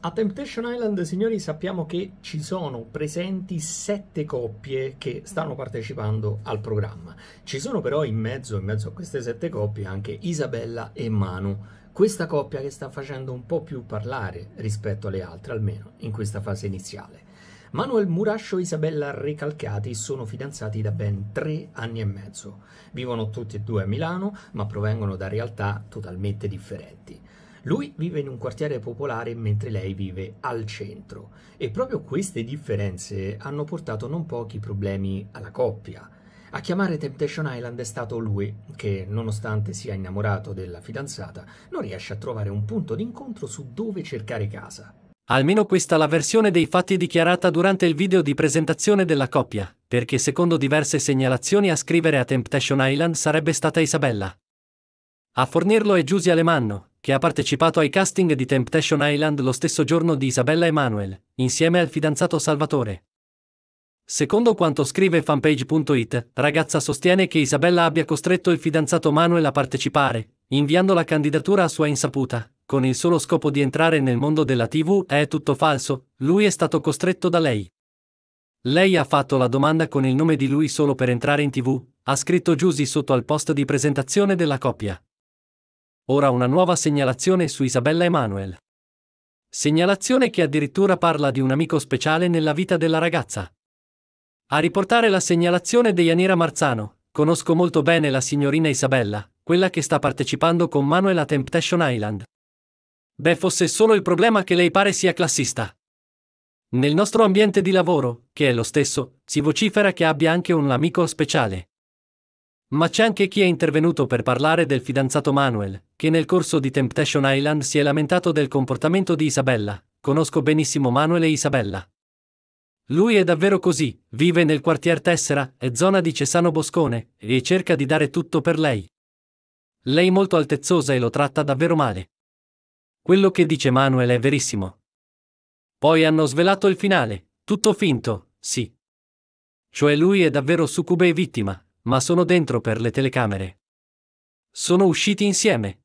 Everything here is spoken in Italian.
A Temptation Island, signori, sappiamo che ci sono presenti sette coppie che stanno partecipando al programma. Ci sono però in mezzo, in mezzo a queste sette coppie anche Isabella e Manu, questa coppia che sta facendo un po' più parlare rispetto alle altre, almeno in questa fase iniziale. Manuel Murascio e Isabella Recalcati sono fidanzati da ben tre anni e mezzo. Vivono tutti e due a Milano, ma provengono da realtà totalmente differenti. Lui vive in un quartiere popolare mentre lei vive al centro e proprio queste differenze hanno portato non pochi problemi alla coppia. A chiamare Temptation Island è stato lui, che nonostante sia innamorato della fidanzata, non riesce a trovare un punto d'incontro su dove cercare casa. Almeno questa la versione dei fatti dichiarata durante il video di presentazione della coppia, perché secondo diverse segnalazioni a scrivere a Temptation Island sarebbe stata Isabella. A fornirlo è Giusia Alemanno, che ha partecipato ai casting di Temptation Island lo stesso giorno di Isabella Emanuel, insieme al fidanzato Salvatore. Secondo quanto scrive fanpage.it, ragazza sostiene che Isabella abbia costretto il fidanzato Manuel a partecipare, inviando la candidatura a sua insaputa, con il solo scopo di entrare nel mondo della TV, è tutto falso, lui è stato costretto da lei. Lei ha fatto la domanda con il nome di lui solo per entrare in TV, ha scritto Giusy sotto al post di presentazione della coppia. Ora una nuova segnalazione su Isabella Emanuel. Segnalazione che addirittura parla di un amico speciale nella vita della ragazza. A riportare la segnalazione di Deianira Marzano, conosco molto bene la signorina Isabella, quella che sta partecipando con Manuel a Temptation Island. Beh, fosse solo il problema che lei pare sia classista. Nel nostro ambiente di lavoro, che è lo stesso, si vocifera che abbia anche un amico speciale. Ma c'è anche chi è intervenuto per parlare del fidanzato Manuel, che nel corso di Temptation Island si è lamentato del comportamento di Isabella. Conosco benissimo Manuel e Isabella. Lui è davvero così, vive nel quartier Tessera, è zona di Cesano Boscone, e cerca di dare tutto per lei. Lei è molto altezzosa e lo tratta davvero male. Quello che dice Manuel è verissimo. Poi hanno svelato il finale, tutto finto, sì. Cioè lui è davvero succube e vittima, ma sono dentro per le telecamere. Sono usciti insieme.